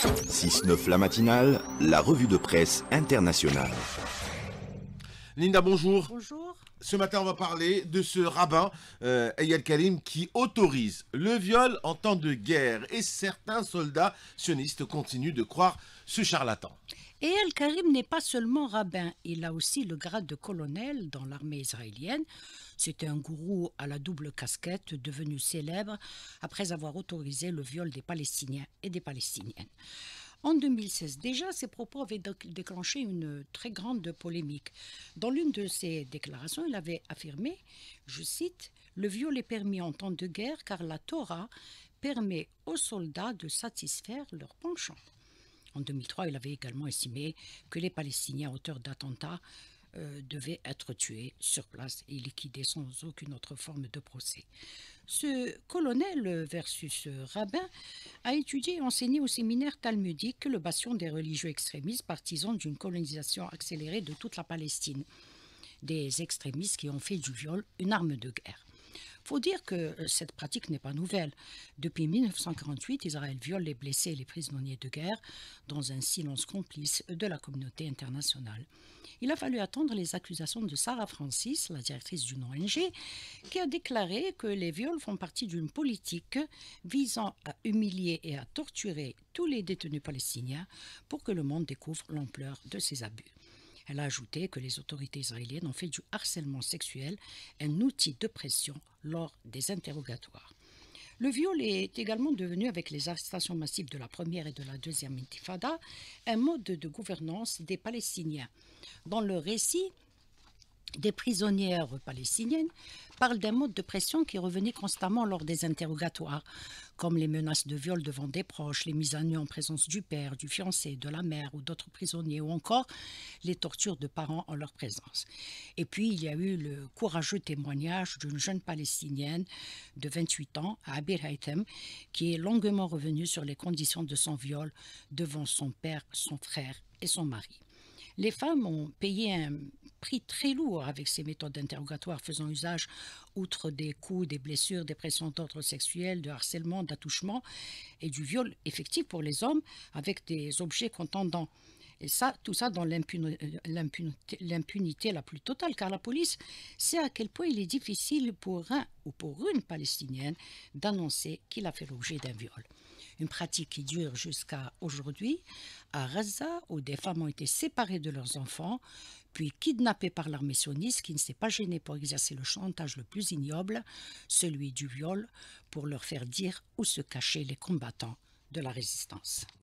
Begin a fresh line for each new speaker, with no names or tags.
6-9 la matinale, la revue de presse internationale. Linda, bonjour. Bonjour. Ce matin, on va parler de ce rabbin, euh, Eyal Kalim, qui autorise le viol en temps de guerre. Et certains soldats sionistes continuent de croire ce charlatan.
Eyal Karim n'est pas seulement rabbin, il a aussi le grade de colonel dans l'armée israélienne. C'est un gourou à la double casquette devenu célèbre après avoir autorisé le viol des Palestiniens et des Palestiniennes. En 2016, déjà, ses propos avaient déclenché une très grande polémique. Dans l'une de ses déclarations, il avait affirmé, je cite, Le viol est permis en temps de guerre car la Torah permet aux soldats de satisfaire leurs penchants. En 2003, il avait également estimé que les Palestiniens, auteurs d'attentats, euh, devait être tué sur place et liquidé sans aucune autre forme de procès. Ce colonel versus euh, rabbin a étudié et enseigné au séminaire talmudique, le bastion des religieux extrémistes partisans d'une colonisation accélérée de toute la Palestine, des extrémistes qui ont fait du viol une arme de guerre faut dire que euh, cette pratique n'est pas nouvelle. Depuis 1948, Israël viole les blessés et les prisonniers de guerre dans un silence complice de la communauté internationale. Il a fallu attendre les accusations de Sarah Francis, la directrice d'une ONG, qui a déclaré que les viols font partie d'une politique visant à humilier et à torturer tous les détenus palestiniens pour que le monde découvre l'ampleur de ces abus. Elle a ajouté que les autorités israéliennes ont fait du harcèlement sexuel un outil de pression lors des interrogatoires. Le viol est également devenu, avec les arrestations massives de la première et de la deuxième intifada, un mode de gouvernance des Palestiniens. Dans le récit, des prisonnières palestiniennes parlent d'un mode de pression qui revenait constamment lors des interrogatoires, comme les menaces de viol devant des proches, les mises à nu en présence du père, du fiancé, de la mère ou d'autres prisonniers, ou encore les tortures de parents en leur présence. Et puis, il y a eu le courageux témoignage d'une jeune palestinienne de 28 ans, Abir Haitem, qui est longuement revenue sur les conditions de son viol devant son père, son frère et son mari les femmes ont payé un prix très lourd avec ces méthodes d'interrogatoire faisant usage, outre des coups, des blessures, des pressions d'ordre sexuel, de harcèlement, d'attouchement et du viol effectif pour les hommes avec des objets contendants. Et ça, tout ça dans euh, l'impunité la plus totale, car la police sait à quel point il est difficile pour un ou pour une Palestinienne d'annoncer qu'il a fait l'objet d'un viol une pratique qui dure jusqu'à aujourd'hui. À Raza, où des femmes ont été séparées de leurs enfants, puis kidnappées par l'armée sioniste qui ne s'est pas gênée pour exercer le chantage le plus ignoble, celui du viol, pour leur faire dire où se cachaient les combattants de la résistance.